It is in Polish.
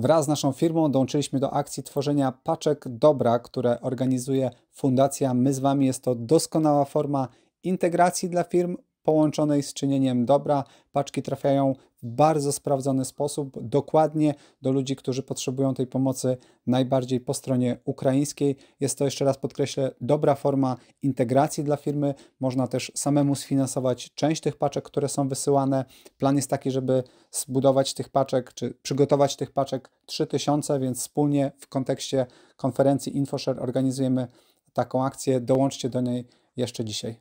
Wraz z naszą firmą dołączyliśmy do akcji tworzenia paczek dobra, które organizuje Fundacja My z Wami. Jest to doskonała forma integracji dla firm, połączonej z czynieniem dobra. Paczki trafiają w bardzo sprawdzony sposób, dokładnie do ludzi, którzy potrzebują tej pomocy najbardziej po stronie ukraińskiej. Jest to, jeszcze raz podkreślę, dobra forma integracji dla firmy. Można też samemu sfinansować część tych paczek, które są wysyłane. Plan jest taki, żeby zbudować tych paczek, czy przygotować tych paczek 3000, więc wspólnie w kontekście konferencji InfoShare organizujemy taką akcję. Dołączcie do niej jeszcze dzisiaj.